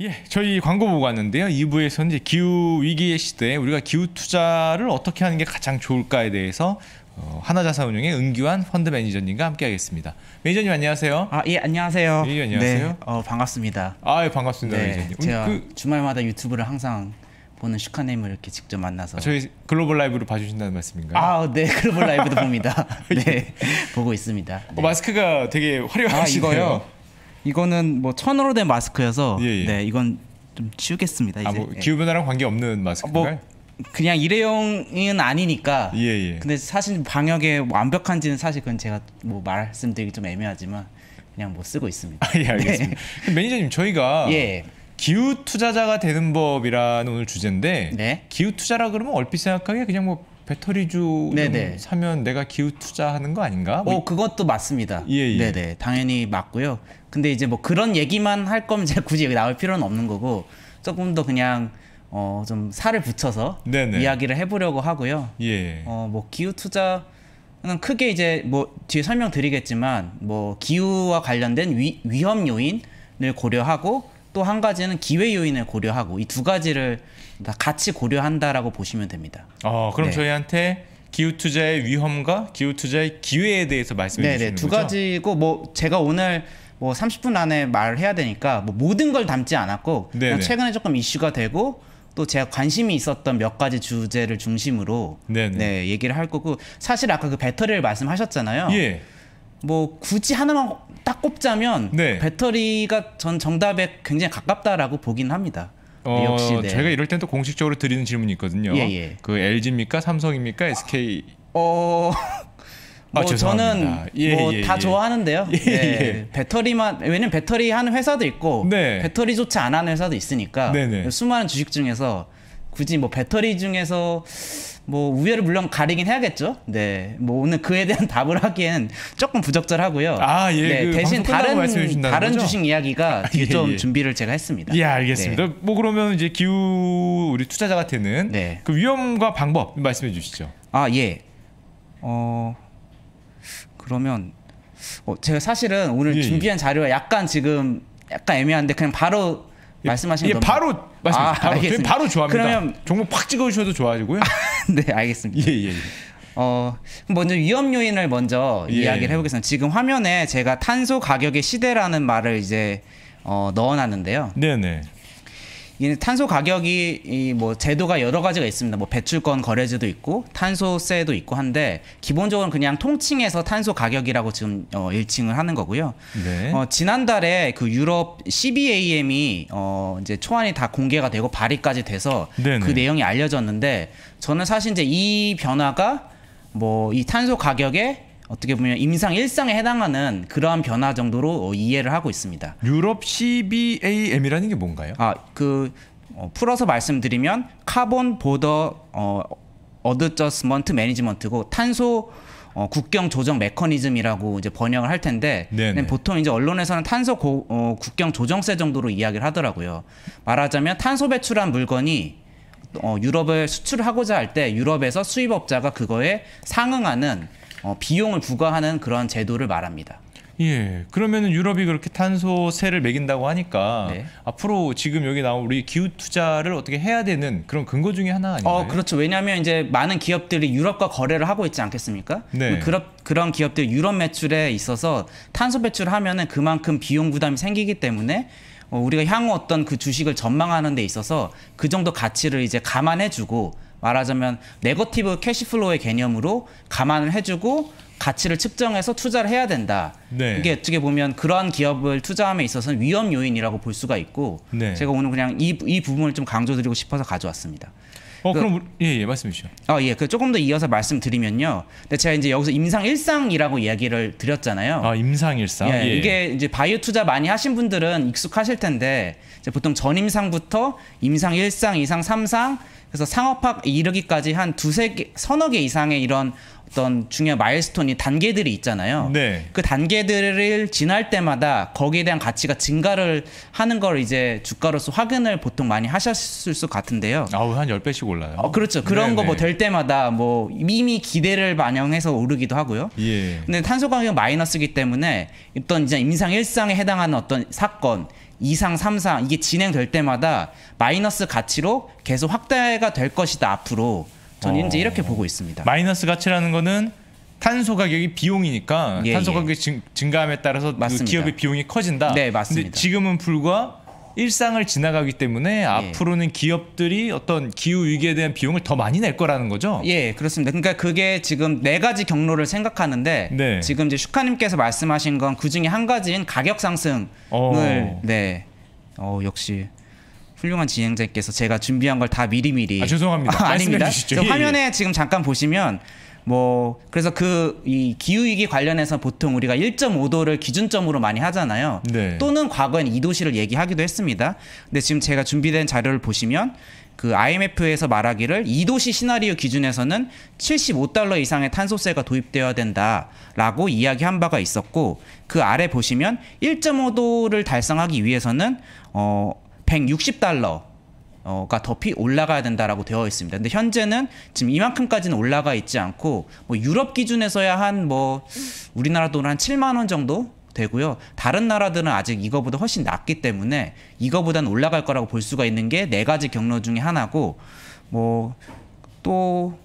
예, 저희 광고 보고 왔는데요. 2부에서 이제 기후 위기의 시대에 우리가 기후 투자를 어떻게 하는 게 가장 좋을까에 대해서 어, 하나자산운용의 은기환 펀드 매니저님과 함께하겠습니다. 매니저님 안녕하세요. 아예 안녕하세요. 예 안녕하세요. 네, 어, 반갑습니다. 아 예, 반갑습니다. 네, 매니저님. 제가 그, 주말마다 유튜브를 항상 보는 슈카님을 이렇게 직접 만나서 아, 저희 글로벌 라이브로 봐주신다는 말씀인가요? 아, 네 글로벌 라이브도 봅니다. 예. 네 보고 있습니다. 네. 어, 마스크가 되게 화려하시고요. 아, 이거는 뭐 천으로 된 마스크여서 예, 예. 네 이건 좀 치우겠습니다. 이제. 아, 뭐 기후 변화랑 관계 없는 아, 뭐 마스크인가요? 뭐 그냥 일회용은 아니니까. 예, 예. 근데 사실 방역에 완벽한지는 사실 그건 제가 뭐 말씀드리기 좀 애매하지만 그냥 뭐 쓰고 있습니다. 아, 예, 알겠습니다. 네. 매니저님 저희가 예. 기후 투자자가 되는 법이라는 오늘 주제인데 네? 기후 투자라 그러면 얼핏 생각하기에 그냥 뭐 배터리주 네, 네. 사면 내가 기후 투자하는 거 아닌가? 뭐 어, 그것도 맞습니다. 예, 예. 네네 네. 당연히 맞고요. 근데 이제 뭐 그런 얘기만 할 거면 제가 굳이 여기 나올 필요는 없는 거고 조금 더 그냥 어 좀 살을 붙여서 네네. 이야기를 해보려고 하고요. 예. 어 뭐 기후 투자 는 크게 이제 뭐 뒤에 설명드리겠지만 뭐 기후와 관련된 위, 위험 요인을 고려하고 또 한 가지는 기회 요인을 고려하고 이 두 가지를 같이 고려한다라고 보시면 됩니다. 어 그럼 네. 저희한테 기후 투자의 위험과 기후 투자의 기회에 대해서 말씀해 네네, 주시는 거죠? 두 가지고 뭐 제가 오늘 뭐 30분 안에 말해야 을 되니까 뭐 모든 걸 담지 않았고 최근에 조금 이슈가 되고 또 제가 관심이 있었던 몇 가지 주제를 중심으로 네네. 네 얘기를 할 거고 사실 아까 그 배터리를 말씀하셨잖아요. 예. 뭐 굳이 하나만 딱 꼽자면 네. 배터리가 전 정답에 굉장히 가깝다라고 보긴 합니다. 어, 그 역시 네. 제가 이럴 땐 또 공식적으로 드리는 질문이 있거든요. 예, 예. 그 LG입니까 삼성입니까 SK? 어... 뭐 아, 저는 예, 뭐 뭐다 예, 예. 예. 좋아하는데요. 예, 네. 예. 배터리만 왜냐면 배터리 하는 회사도 있고 네. 배터리조차 안 하는 회사도 있으니까 네네. 네. 수많은 주식 중에서 굳이 뭐 배터리 중에서 뭐 우열을 물론 가리긴 해야겠죠. 네, 뭐 오늘 그에 대한 답을 하기엔 조금 부적절하고요. 아 예. 네, 그 대신 다른 다른 거죠? 주식 이야기가 아, 예, 좀 예. 준비를 제가 했습니다. 예, 알겠습니다. 네. 뭐 그러면 이제 기후 우리 투자자 같은 네. 그 위험과 방법 말씀해 주시죠. 아 예. 어 그러면 어, 제가 사실은 오늘 예, 예, 준비한 자료가 약간 지금 약간 애매한데 그냥 바로 예, 말씀하시면 예, 바로 말씀 아, 바로 바로 좋아합니다. 그러면 종목 팍 찍어 주셔도 좋아지고요. 네, 알겠습니다. 예, 예, 예. 어, 먼저 위험 요인을 먼저 예. 예. 이야기를 해 보겠습니다. 지금 화면에 제가 탄소 가격의 시대라는 말을 이제 어, 넣어 놨는데요. 네, 네. 이게 탄소 가격이 이 뭐 제도가 여러 가지가 있습니다. 뭐 배출권 거래제도 있고 탄소세도 있고 한데 기본적으로 그냥 통칭해서 탄소 가격이라고 지금 어, 일칭을 하는 거고요. 네. 어, 지난달에 그 유럽 CBAM이 어, 이제 초안이 다 공개가 되고 발의까지 돼서 네네. 그 내용이 알려졌는데 저는 사실 이제 이 변화가 뭐 이 탄소 가격에 어떻게 보면 임상 일상에 해당하는 그러한 변화 정도로 어, 이해를 하고 있습니다. 유럽 CBAM이라는 게 뭔가요? 아, 그 어, 풀어서 말씀드리면 카본 보더 어, 어드저스먼트 매니지먼트고 탄소 어, 국경 조정 메커니즘이라고 이제 번역을 할 텐데 네, 네. 보통 이제 언론에서는 탄소 고, 어, 국경 조정세 정도로 이야기를 하더라고요. 말하자면 탄소 배출한 물건이 어, 유럽을 수출하고자 할 때 유럽에서 수입업자가 그거에 상응하는 어, 비용을 부과하는 그런 제도를 말합니다. 예. 그러면은 유럽이 그렇게 탄소세를 매긴다고 하니까 네. 앞으로 지금 여기 나온 우리 기후 투자를 어떻게 해야 되는 그런 근거 중에 하나 어, 아닌가요? 어, 그렇죠. 왜냐하면 이제 많은 기업들이 유럽과 거래를 하고 있지 않겠습니까? 네. 그런 그런 기업들 유럽 매출에 있어서 탄소 배출을 하면은 그만큼 비용 부담이 생기기 때문에 어, 우리가 향후 어떤 그 주식을 전망하는 데 있어서 그 정도 가치를 이제 감안해주고 말하자면 네거티브 캐시플로의 개념으로 감안을 해주고 가치를 측정해서 투자를 해야 된다. 네. 이게 어떻게 보면 그러한 기업을 투자함에 있어서는 위험 요인이라고 볼 수가 있고 네. 제가 오늘 그냥 이, 이 부분을 좀 강조드리고 싶어서 가져왔습니다. 어 그, 럼 예예 말씀해 주시죠. 어 예. 그 조금 더 이어서 말씀드리면요. 근데 제가 이제 여기서 임상 일상이라고 이야기를 드렸잖아요. 아 임상 일상. 예, 예. 이게 이제 바이오 투자 많이 하신 분들은 익숙하실 텐데 보통 전임상부터 임상 일상, 이상, 삼상 그래서 상업학 이르기까지 한 두세 개, 서너 개 이상의 이런 어떤 중요한 마일스톤이 단계들이 있잖아요. 네. 그 단계들을 지날 때마다 거기에 대한 가치가 증가를 하는 걸 이제 주가로서 확인을 보통 많이 하셨을 것 같은데요. 아우 한 10배씩 올라요. 어, 그렇죠. 그런 거 뭐될 네, 네. 때마다 뭐 이미 기대를 반영해서 오르기도 하고요. 예. 근데 탄소 가격 마이너스기 때문에 어떤 이제 임상 일상에 해당하는 어떤 사건 이상삼상 이게 진행될 때마다 마이너스 가치로 계속 확대가 될 것이다 앞으로. 저는 어. 이제 이렇게 보고 있습니다. 마이너스 가치라는 거는 탄소 가격이 비용이니까 예, 탄소 예. 가격이 예. 증가함에 따라서 그 기업의 비용이 커진다. 네, 맞습니다. 지금은 불과 일상을 지나가기 때문에 예. 앞으로는 기업들이 어떤 기후 위기에 대한 비용을 더 많이 낼 거라는 거죠. 예, 그렇습니다. 그러니까 그게 지금 네 가지 경로를 생각하는데 네. 지금 이제 슈카님께서 말씀하신 건 그 중에 한 가지인 가격 상승을 어. 네, 어, 역시 훌륭한 진행자께서 제가 준비한 걸 다 미리미리 아, 죄송합니다. 아, 아닙니다. 예, 예, 화면에 지금 잠깐 보시면 뭐 그래서 그 이 기후 위기 관련해서 보통 우리가 1.5도를 기준점으로 많이 하잖아요. 네. 또는 과거엔 2도씨를 얘기하기도 했습니다. 근데 지금 제가 준비된 자료를 보시면 그 IMF에서 말하기를 2도시 시나리오 기준에서는 75달러 이상의 탄소세가 도입되어야 된다라고 이야기한 바가 있었고 그 아래 보시면 1.5도를 달성하기 위해서는 어 160달러 어, 가 더 피 올라가야 된다라고 되어 있습니다. 근데 현재는 지금 이만큼까지는 올라가 있지 않고 뭐 유럽 기준에서야 한 뭐 우리나라 돈으로 한 7만 원 정도 되고요. 다른 나라들은 아직 이거보다 훨씬 낮기 때문에 이거보단 올라갈 거라고 볼 수가 있는 게 네 가지 경로 중에 하나고 뭐 또또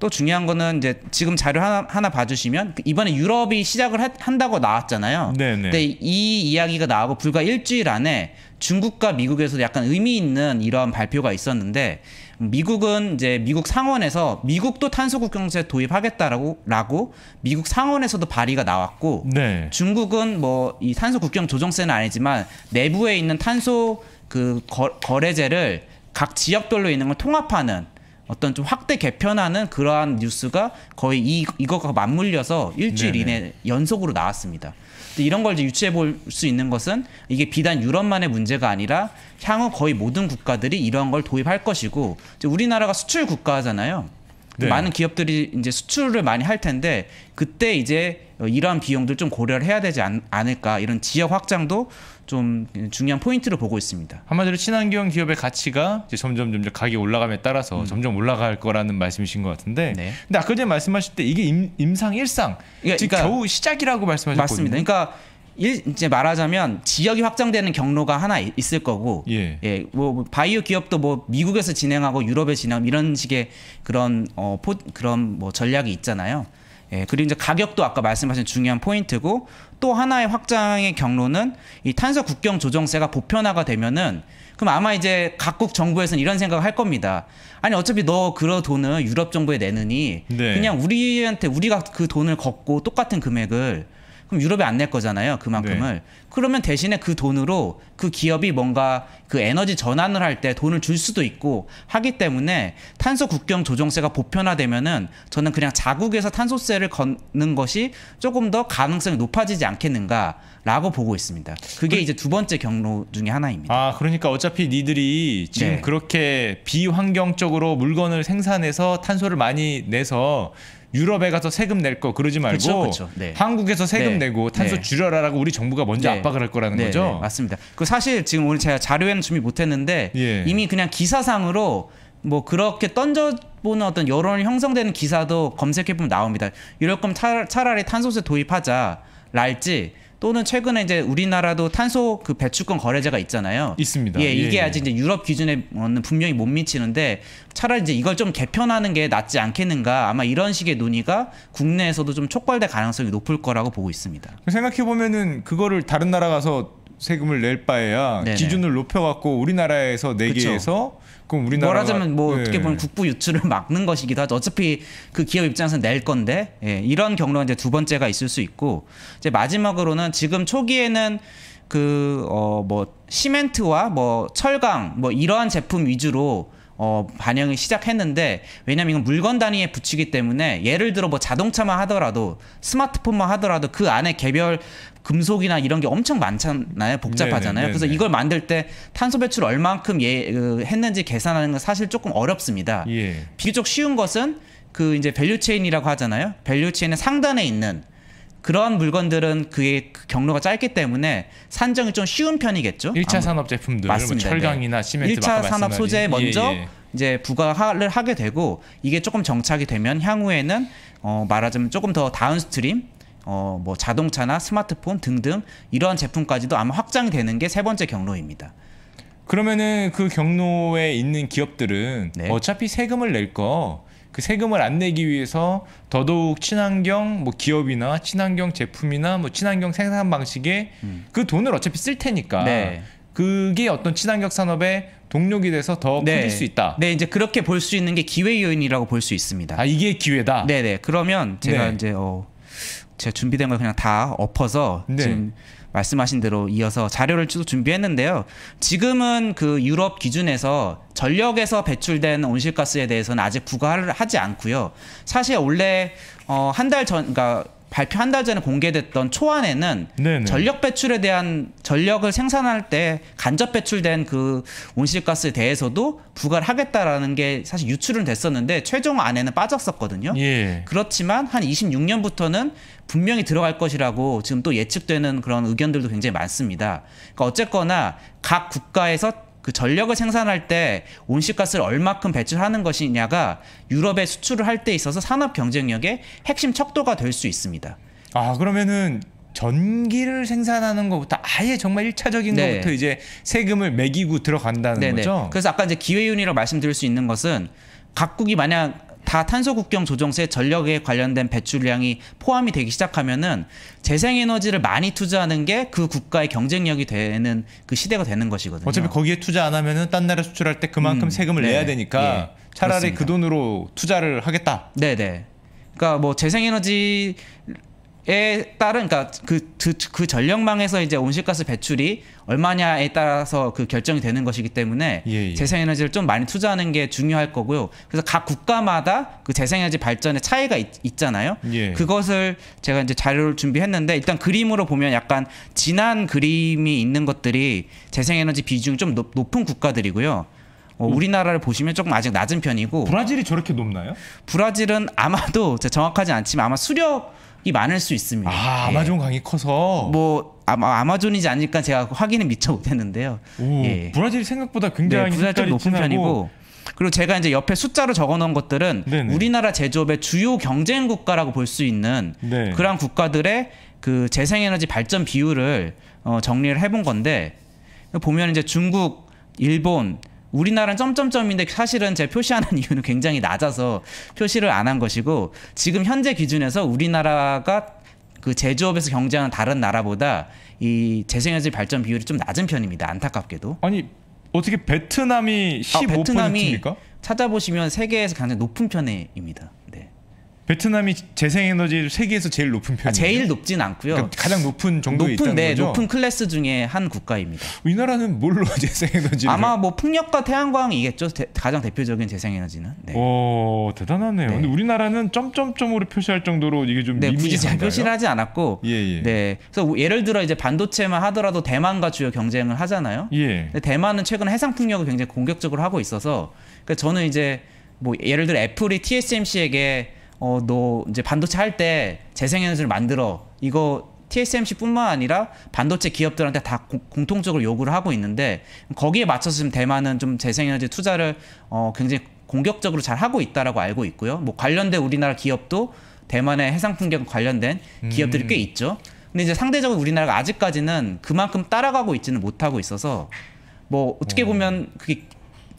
또 중요한 거는 이제 지금 자료 하나, 하나 봐주시면 그 이번에 유럽이 시작을 하, 한다고 나왔잖아요. 네네. 근데 이 이야기가 나오고 불과 일주일 안에 중국과 미국에서 약간 의미 있는 이러한 발표가 있었는데 미국은 이제 미국 상원에서 미국도 탄소국 경세 도입하겠다라고 라고 미국 상원에서도 발의가 나왔고 네. 중국은 뭐 이 탄소 국경 조정세는 아니지만 내부에 있는 탄소 그 거, 거래제를 각 지역별로 있는 걸 통합하는 어떤 좀 확대 개편하는 그러한 뉴스가 거의 이, 이것과 맞물려서 일주일 네네. 이내 연속으로 나왔습니다. 이런 걸 이제 유추해 볼 수 있는 것은 이게 비단 유럽만의 문제가 아니라 향후 거의 모든 국가들이 이러한 걸 도입할 것이고 이제 우리나라가 수출 국가잖아요. 네. 많은 기업들이 이제 수출을 많이 할 텐데 그때 이제 이러한 비용들 좀 고려를 해야 되지 않, 않을까 이런 지역 확장도 좀 중요한 포인트로 보고 있습니다. 한마디로 친환경 기업의 가치가 점점 점점 가격이 올라감에 따라서 음. 점점 올라갈 거라는 말씀이신 것 같은데. 네. 근데 아까 전에 말씀하실 때 이게 임, 상 일상, 그러니까, 그러니까, 겨우 시작이라고 말씀하셨거든요. 맞습니다. 그러니까 일, 이제 말하자면 지역이 확장되는 경로가 하나 있을 거고, 예. 예, 뭐, 뭐 바이오 기업도 뭐 미국에서 진행하고 유럽에 진행 이런 식의 그런 어 포, 그런 뭐 전략이 있잖아요. 예, 그리고 이제 가격도 아까 말씀하신 중요한 포인트고 또 하나의 확장의 경로는 이 탄소 국경 조정세가 보편화가 되면은 그럼 아마 이제 각국 정부에서는 이런 생각을 할 겁니다. 아니 어차피 너 그런 돈은 유럽 정부에 내느니 네. 그냥 우리한테 우리가 그 돈을 걷고 똑같은 금액을 그럼 유럽에 안 낼 거잖아요. 그만큼을. 네. 그러면 대신에 그 돈으로 그 기업이 뭔가 그 에너지 전환을 할 때 돈을 줄 수도 있고 하기 때문에 탄소 국경 조정세가 보편화되면은 저는 그냥 자국에서 탄소세를 걷는 것이 조금 더 가능성이 높아지지 않겠는가라고 보고 있습니다. 그게 그 이제 두 번째 경로 중에 하나입니다. 아, 그러니까 어차피 니들이 지금 네. 그렇게 비환경적으로 물건을 생산해서 탄소를 많이 내서 유럽에 가서 세금 낼 거 그러지 말고 그쵸, 그쵸. 네. 한국에서 세금 네. 내고 탄소 네. 줄여라라고 우리 정부가 먼저 네. 압박을 할 거라는 네, 거죠. 네, 맞습니다. 그 사실 지금 오늘 제가 자료에는 준비 못했는데 예. 이미 그냥 기사상으로 뭐 그렇게 던져보는 어떤 여론이 형성되는 기사도 검색해보면 나옵니다. 이럴 거면 차라리 탄소세 도입하자 랄지 또는 최근에 이제 우리나라도 탄소 그 배출권 거래제가 있잖아요. 있습니다. 예, 이게 예, 아직 예. 이제 유럽 기준에는 분명히 못 미치는데 차라리 이제 이걸 좀 개편하는 게 낫지 않겠는가 아마 이런 식의 논의가 국내에서도 좀 촉발될 가능성이 높을 거라고 보고 있습니다. 생각해 보면은 그거를 다른 나라 가서 세금을 낼 바에야 네네. 기준을 높여갖고 우리나라에서 4개에서 그쵸. 그럼 우리나라 뭐라자면 뭐 네. 어떻게 보면 국부 유출을 막는 것이기도 하죠. 어차피 그 기업 입장에서 낼 건데 예, 이런 경로가 이제 두 번째가 있을 수 있고 이제 마지막으로는 지금 초기에는 그 어 뭐 시멘트와 뭐 철강 뭐 이러한 제품 위주로 어, 반영을 시작했는데 왜냐면 이건 물건 단위에 붙이기 때문에 예를 들어 뭐 자동차만 하더라도 스마트폰만 하더라도 그 안에 개별 금속이나 이런 게 엄청 많잖아요. 복잡하잖아요. 네, 네, 네, 그래서 이걸 만들 때 탄소 배출 얼만큼 예, 그, 했는지 계산하는 건 사실 조금 어렵습니다. 예. 비교적 쉬운 것은 그 이제 밸류 체인이라고 하잖아요. 밸류 체인의 상단에 있는 그러한 물건들은 그의 경로가 짧기 때문에 산정이 좀 쉬운 편이겠죠. 1차 산업 제품들, 뭐 맞습니다. 철강이나 시멘트, 1차 산업 소재 먼저 예, 예. 이제 부과를 하게 되고 이게 조금 정착이 되면 향후에는 어 말하자면 조금 더 다운스트림 어, 뭐 자동차나 스마트폰 등등 이러한 제품까지도 아마 확장이 되는 게 세 번째 경로입니다. 그러면은 그 경로에 있는 기업들은 네. 어차피 세금을 낼 거 그 세금을 안 내기 위해서 더더욱 친환경 뭐 기업이나 친환경 제품이나 뭐 친환경 생산 방식에 음. 그 돈을 어차피 쓸 테니까 네. 그게 어떤 친환경 산업의 동력이 돼서 더 네. 커질 수 있다. 네, 이제 그렇게 볼 수 있는 게 기회 요인이라고 볼 수 있습니다. 아 이게 기회다. 네, 네. 그러면 제가 네. 이제 어, 제가 준비된 걸 그냥 다 엎어서 네. 지금 말씀하신 대로 이어서 자료를 쭉 준비했는데요. 지금은 그 유럽 기준에서 전력에서 배출된 온실가스에 대해서는 아직 부과를 하지 않고요. 사실 원래 어, 한 달 전, 그러니까 발표 한 달 전에 공개됐던 초안에는 네네. 전력 배출에 대한 전력을 생산할 때 간접 배출된 그 온실가스에 대해서도 부과를 하겠다라는 게 사실 유출은 됐었는데 최종 안에는 빠졌었거든요. 예. 그렇지만 한 26년부터는 분명히 들어갈 것이라고 지금 또 예측되는 그런 의견들도 굉장히 많습니다. 그러니까 어쨌거나 각 국가에서 그 전력을 생산할 때 온실가스를 얼마큼 배출하는 것이냐가 유럽에 수출을 할 때 있어서 산업 경쟁력의 핵심 척도가 될 수 있습니다. 아 그러면은 전기를 생산하는 것부터 아예 정말 일차적인 네. 것부터 이제 세금을 매기고 들어간다는 네네. 네. 거죠. 그래서 아까 이제 기회윤이라고 말씀드릴 수 있는 것은 각국이 만약 다 탄소 국경 조정세 전력에 관련된 배출량이 포함이 되기 시작하면은 재생에너지를 많이 투자하는 게 그 국가의 경쟁력이 되는 그 시대가 되는 것이거든요. 어차피 거기에 투자 안 하면은 딴 나라 수출할 때 그만큼 음, 세금을 네, 내야 되니까 예, 차라리 그 그렇습니다. 그 돈으로 투자를 하겠다. 네, 네. 그러니까 뭐 재생에너지 에 따른 그러니까 그, 그, 그 전력망에서 이제 온실가스 배출이 얼마냐에 따라서 그 결정이 되는 것이기 때문에 예, 예. 재생에너지를 좀 많이 투자하는 게 중요할 거고요. 그래서 각 국가마다 그 재생에너지 발전의 차이가 있, 잖아요 예. 그것을 제가 이제 자료를 준비했는데 일단 그림으로 보면 약간 진한 그림이 있는 것들이 재생에너지 비중 이좀 높, 높은 국가들이고요. 어, 음. 우리나라를 보시면 조금 아직 낮은 편이고 브라질이 저렇게 높나요? 브라질은 아마도 정확하지 않지만 아마 수력 이 많을 수 있습니다. 아, 예. 아마존 강이 커서 뭐 아마 아마존이지 않을까 제가 확인은 미처 못했는데요. 예. 브라질 생각보다 굉장히 네, 브라질 높은 진하고. 편이고 그리고 제가 이제 옆에 숫자로 적어놓은 것들은 네네. 우리나라 제조업의 주요 경쟁 국가라고 볼 수 있는 네. 그러 국가들의 그 재생에너지 발전 비율을 어, 정리를 해본 건데 보면 이제 중국, 일본, 우리나라는 점점점인데 사실은 제 표시하는 이유는 굉장히 낮아서 표시를 안 한 것이고 지금 현재 기준에서 우리나라가 그 제조업에서 경쟁하는 다른 나라보다 이 재생에너지 발전 비율이 좀 낮은 편입니다. 안타깝게도. 아니 어떻게 베트남이 15%입니까? 아, 베트남이 찾아보시면 세계에서 가장 높은 편입니다. 베트남이 재생에너지 세계에서 제일 높은 아, 편이에요. 아, 제일 높진 않고요. 그러니까 가장 높은 정도에 높은, 있다는 네, 거죠. 높은 클래스 중에 한 국가입니다. 우리나라는 뭘로 재생에너지? 아마 뭐 풍력과 태양광이겠죠. 대, 가장 대표적인 재생에너지는. 네. 오 대단하네요. 네. 근데 우리나라는 점점점으로 표시할 정도로 이게 좀 네, 굳이 잘 표시를 하지 않았고. 예, 예. 네. 그래서 예를 들어 이제 반도체만 하더라도 대만과 주요 경쟁을 하잖아요. 예. 대만은 최근 해상 풍력을 굉장히 공격적으로 하고 있어서 그러니까 저는 이제 뭐 예를 들어 애플이 TSMC에게 어, 너 이제 반도체 할 때 재생에너지를 만들어. 이거 TSMC뿐만 아니라 반도체 기업들한테 다 고, 공통적으로 요구를 하고 있는데 거기에 맞춰서 지금 대만은 좀 재생에너지 투자를 어, 굉장히 공격적으로 잘 하고 있다라고 알고 있고요. 뭐 관련된 우리나라 기업도 대만의 해상 풍경 관련된 음. 기업들이 음. 꽤 있죠. 근데 이제 상대적으로 우리나라가 아직까지는 그만큼 따라가고 있지는 못하고 있어서 뭐 어떻게 어. 보면 그게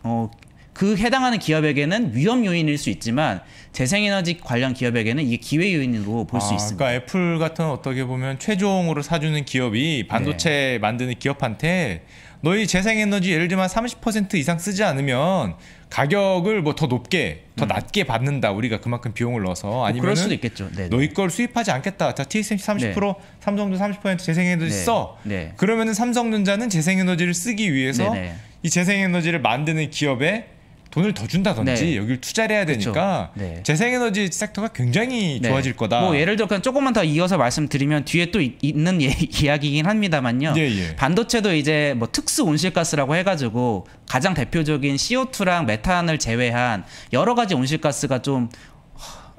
어그 해당하는 기업에게는 위험 요인일 수 있지만 재생에너지 관련 기업에게는 이게 기회 요인으로 볼수 아, 있습니다. 그러니까 애플 같은 어떻게 보면 최종으로 사주는 기업이 반도체 네. 만드는 기업한테 너희 재생에너지 예를 들면 30% 이상 쓰지 않으면 가격을 뭐 더 높게 더 음. 낮게 받는다 우리가 그만큼 비용을 넣어서 아니면 뭐 그럴 수도 있겠죠. 네네. 네. 너희 걸 수입하지 않겠다. 자 TSMC 30% 네. 삼성도 30% 재생에너지 네. 써. 네. 그러면은 삼성전자는 재생에너지를 쓰기 위해서 네네. 네. 이 재생에너지를 만드는 기업에 돈을 더 준다든지 네. 여기를 투자를 해야 되니까 네. 재생에너지 섹터가 굉장히 네. 좋아질 거다. 뭐 예를 들어 조금만 더 이어서 말씀드리면 뒤에 또 이, 있는 예, 이야기이긴 합니다만요. 예, 예. 반도체도 이제 뭐 특수 온실가스라고 해가지고 가장 대표적인 CO2랑 메탄을 제외한 여러 가지 온실가스가 좀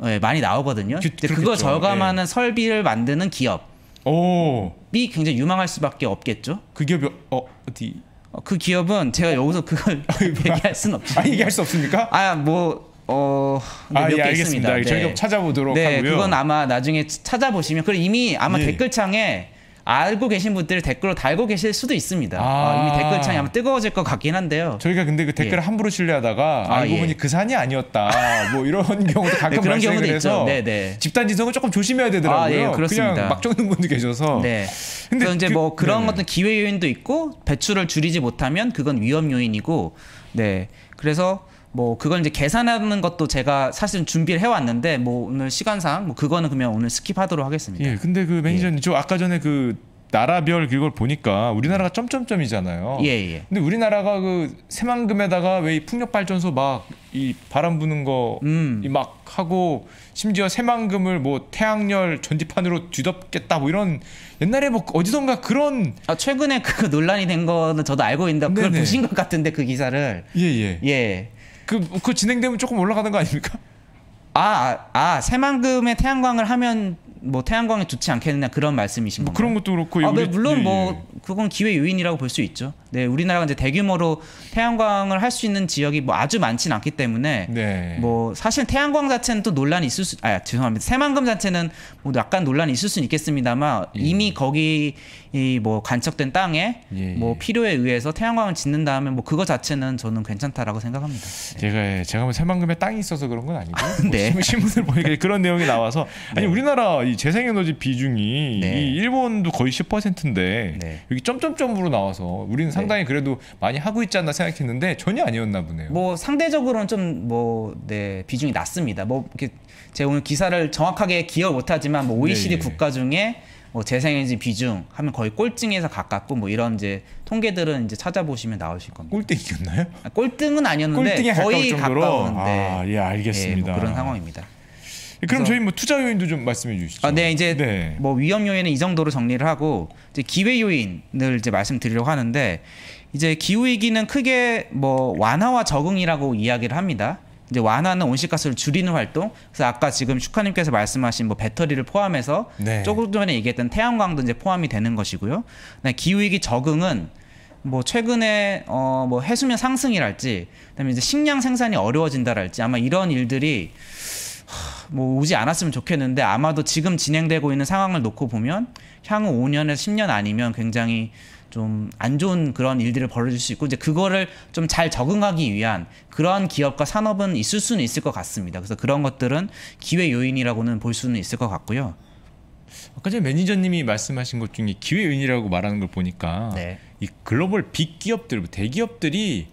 예, 많이 나오거든요. 그, 근데 그거 절감하는 예. 설비를 만드는 기업. 이 굉장히 유망할 수밖에 없겠죠. 그 기업이 어, 어디 어, 그 기업은 제가 여기서 그걸 얘기할 순 없죠. 아, 얘기할 수 없습니까? 아, 뭐 어, 네, 아, 예, 알겠 있습니다. 저희가 네. 찾아보도록 네, 하고요. 그건 아마 나중에 찾아보시면 그 이미 아마 예. 댓글창에 알고 계신 분들 댓글로 달고 계실 수도 있습니다. 아. 어, 아, 이미 댓글창이 아마 뜨거워질 것 같긴 한데요. 저희가 근데 그 댓글을 예. 함부로 신뢰하다가 아, 알고 예. 보니 그 산이 아니었다. 뭐 이런 경우도 네, 가끔 네, 그런 경우도 있죠. 네네. 집단 지성은 조금 조심해야 되더라고요. 아, 예, 그렇습니다. 그냥 막 적는 분도 계셔서. 네. 근데 이제 그 뭐 그런 어떤 기회 요인도 있고 배출을 줄이지 못하면 그건 위험 요인이고 네. 그래서 뭐 그걸 이제 계산하는 것도 제가 사실은 준비를 해왔는데 뭐 오늘 시간상 뭐 그거는 그러면 오늘 스킵하도록 하겠습니다. 예, 근데 그 매니저님 예. 저 아까 전에 그 나라별 그걸 보니까 우리나라가 네. 점점점이잖아요. 예, 예. 근데 우리나라가 그 새만금에다가 왜 이 풍력 발전소 막 이 바람 부는 거막 음. 하고 심지어 새만금을 뭐 태양열 전지판으로 뒤덮겠다 뭐 이런 옛날에 뭐 어디선가 그런 아, 최근에 그 논란이 된 거는 저도 알고 있는데 그걸 네네. 보신 것 같은데 그 기사를 예 예. 예. 그, 그 진행되면 조금 올라가는 거 아닙니까? 아, 아, 아 새만금의 태양광을 하면 뭐 태양광에 좋지 않겠느냐 그런 말씀이신 뭐 건가요? 그런 것도 그렇고 아, 네, 물론 뭐 예, 뭐 그건 기회 요인이라고 볼 수 있죠. 네, 우리나라가 이제 대규모로 태양광을 할 수 있는 지역이 뭐 아주 많지는 않기 때문에 네. 뭐 사실 태양광 자체는 또 논란이 있을 수, 아 죄송합니다. 새만금 자체는 뭐 약간 논란이 있을 수는 있겠습니다만 예. 이미 거기 이뭐 간척된 땅에 예, 예. 뭐 필요에 의해서 태양광을 짓는다 하면 뭐 그거 자체는 저는 괜찮다라고 생각합니다. 네. 제가 제가 뭐 새만금에 땅이 있어서 그런 건 아니고 아, 네. 뭐 신문을 보니까 그런 내용이 나와서 아니 네. 우리나라 이 재생에너지 비중이 네. 이 일본도 거의 10%인데 네. 여기 점점점으로 나와서 우리는 상당히 네. 그래도 많이 하고 있지 않나 생각했는데 전혀 아니었나 보네요. 뭐 상대적으로는 좀뭐네 비중이 낮습니다. 뭐 이렇게 제가 오늘 기사를 정확하게 기억 못하지만 뭐 OECD 네. 국가 중에 뭐 재생에너지 비중 하면 거의 꼴등에서 가깝고 뭐 이런 이제 통계들은 이제 찾아보시면 나오실 겁니다. 꼴등이었나요? 아, 꼴등은 아니었는데 거의 가까운데. 네. 아, 예, 알겠습니다. 예, 뭐 그런 상황입니다. 그럼 저희 뭐 투자 요인도 좀 말씀해 주시죠. 아, 네, 이제 네. 뭐 위험 요인은 이 정도로 정리를 하고 이제 기회 요인을 이제 말씀드리려고 하는데 이제 기후 위기는 크게 뭐 완화와 적응이라고 이야기를 합니다. 이제 완화는 온실가스를 줄이는 활동. 그래서 아까 지금 슈카님께서 말씀하신 뭐 배터리를 포함해서 네. 조금 전에 얘기했던 태양광도 이제 포함이 되는 것이고요. 기후 위기 적응은 뭐 최근에 어뭐 해수면 상승이랄지 그다음에 이제 식량 생산이 어려워진다랄지 아마 이런 일들이 뭐 오지 않았으면 좋겠는데 아마도 지금 진행되고 있는 상황을 놓고 보면 향후 5년에서 10년 아니면 굉장히 좀 안 좋은 그런 일들을 벌어질 수 있고 이제 그거를 좀 잘 적응하기 위한 그런 기업과 산업은 있을 수는 있을 것 같습니다. 그래서 그런 것들은 기회 요인이라고는 볼 수는 있을 것 같고요. 아까 전에 매니저님이 말씀하신 것 중에 기회 요인이라고 말하는 걸 보니까 네. 이 글로벌 빅 기업들 대기업들이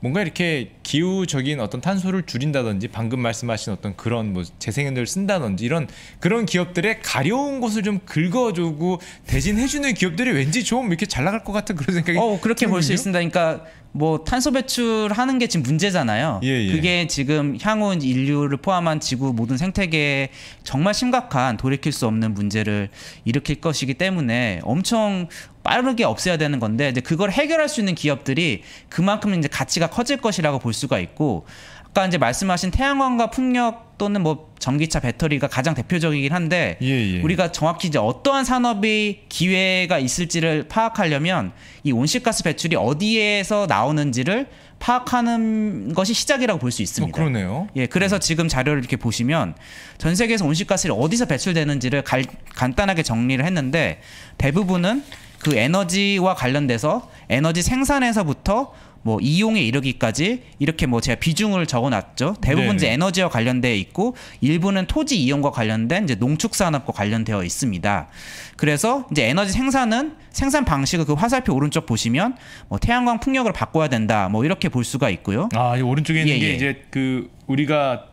뭔가 이렇게 기후적인 어떤 탄소를 줄인다든지 방금 말씀하신 어떤 그런 뭐 재생에너지를 쓴다든지 이런 그런 기업들의 가려운 곳을 좀 긁어주고 대신 해주는 기업들이 왠지 좀 이렇게 잘 나갈 것 같은 그런 생각이 어 그렇게 볼 수 있습니다. 그러니까 뭐 탄소 배출하는 게 지금 문제잖아요. 예, 예. 그게 지금 향후 인류를 포함한 지구 모든 생태계에 정말 심각한 돌이킬 수 없는 문제를 일으킬 것이기 때문에 엄청 빠르게 없애야 되는 건데 이제 그걸 해결할 수 있는 기업들이 그만큼 이제 가치가 커질 것이라고 볼 수가 있고 아까 이제 말씀하신 태양광과 풍력 또는 뭐 전기차 배터리가 가장 대표적이긴 한데 예, 예. 우리가 정확히 이제 어떠한 산업이 기회가 있을지를 파악하려면 이 온실가스 배출이 어디에서 나오는지를 파악하는 것이 시작이라고 볼 수 있습니다. 어, 그러네요. 예, 그래서 네. 지금 자료를 이렇게 보시면 전 세계에서 온실가스를 어디서 배출되는지를 갈, 간단하게 정리를 했는데 대부분은 그 에너지와 관련돼서 에너지 생산에서부터 뭐 이용에 이르기까지 이렇게 뭐 제가 비중을 적어놨죠. 대부분 네네. 이제 네. 에너지와 관련되어 있고 일부는 토지 이용과 관련된 이제 농축산업과 관련되어 있습니다. 그래서 이제 에너지 생산은 생산 방식을 그 화살표 오른쪽 보시면 뭐 태양광 풍력을 바꿔야 된다. 뭐 이렇게 볼 수가 있고요. 아, 이 오른쪽에 있는 예, 게 예. 이제 그 우리가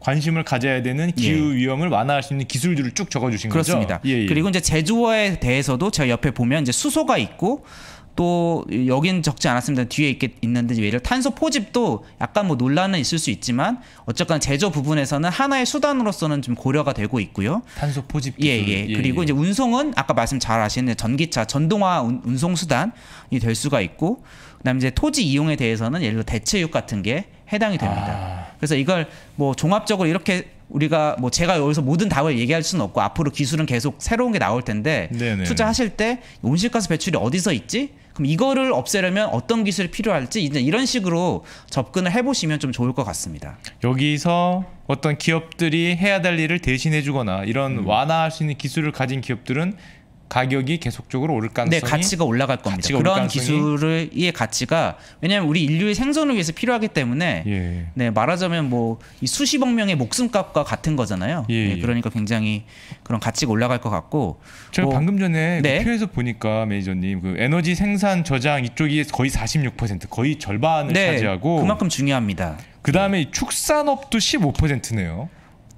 관심을 가져야 되는 예. 기후 위험을 완화할 수 있는 기술들을 쭉 적어주신 그렇습니다. 거죠. 그렇습니다. 예, 예. 그리고 이제 제조에 대해서도 제가 옆에 보면 이제 수소가 있고 또 여긴 적지 않았습니다. 뒤에 있겠, 있는데 예를 탄소 포집도 약간 뭐 논란은 있을 수 있지만 어쨌건 제조 부분에서는 하나의 수단으로서는 좀 고려가 되고 있고요. 탄소 포집 예예. 예. 예, 그리고 예. 이제 운송은 아까 말씀 잘 아시는 전기차 전동화 운송 수단이 될 수가 있고 그다음 이제 토지 이용에 대해서는 예를 들어 대체육 같은 게 해당이 됩니다. 아... 그래서 이걸 뭐 종합적으로 이렇게 우리가 뭐 제가 여기서 모든 답을 얘기할 수는 없고 앞으로 기술은 계속 새로운 게 나올 텐데 네네. 투자하실 때 온실가스 배출이 어디서 있지? 그럼 이거를 없애려면 어떤 기술이 필요할지 이제 이런 식으로 접근을 해보시면 좀 좋을 것 같습니다. 여기서 어떤 기업들이 해야 될 일을 대신해주거나 이런 음. 완화할 수 있는 기술을 가진 기업들은 가격이 계속적으로 오를 가능성이 네, 가치가 올라갈 겁니다. 가치가 그런 기술의 가치가 왜냐하면 우리 인류의 생존을 위해서 필요하기 때문에 예. 네 말하자면 뭐이 수십억 명의 목숨값과 같은 거잖아요. 예. 네, 예. 그러니까 굉장히 그런 가치가 올라갈 것 같고 제가 뭐, 방금 전에 그 네. 그 표에서 보니까 매니저님 그 에너지 생산 저장 이쪽이 거의 46% 거의 절반을 네, 차지하고 그만큼 중요합니다. 그 다음에 네. 축산업도 15%네요.